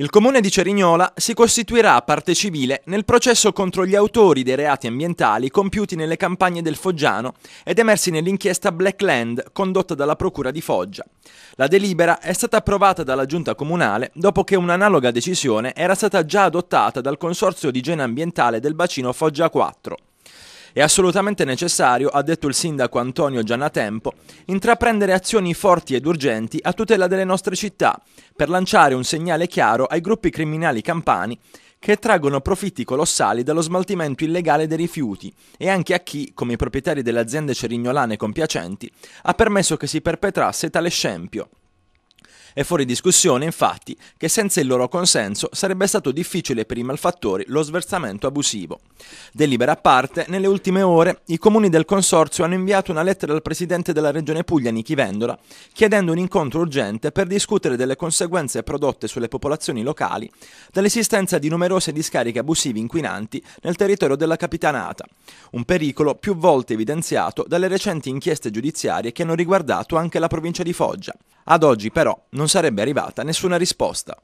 Il comune di Cerignola si costituirà parte civile nel processo contro gli autori dei reati ambientali compiuti nelle campagne del Foggiano ed emersi nell'inchiesta Blackland condotta dalla Procura di Foggia. La delibera è stata approvata dalla Giunta Comunale dopo che un'analoga decisione era stata già adottata dal Consorzio di Igiene Ambientale del Bacino Foggia 4. È assolutamente necessario, ha detto il sindaco Antonio Giannatempo, intraprendere azioni forti ed urgenti a tutela delle nostre città, per lanciare un segnale chiaro ai gruppi criminali campani che traggono profitti colossali dallo smaltimento illegale dei rifiuti e anche a chi, come i proprietari delle aziende cerignolane compiacenti, ha permesso che si perpetrasse tale scempio. È fuori discussione, infatti, che senza il loro consenso sarebbe stato difficile per i malfattori lo sversamento abusivo. Delibera a parte, nelle ultime ore i comuni del consorzio hanno inviato una lettera al presidente della regione Puglia, Nichi Vendola, chiedendo un incontro urgente per discutere delle conseguenze prodotte sulle popolazioni locali dall'esistenza di numerose discariche abusive inquinanti nel territorio della capitanata, un pericolo più volte evidenziato dalle recenti inchieste giudiziarie che hanno riguardato anche la provincia di Foggia. Ad oggi però non sarebbe arrivata nessuna risposta.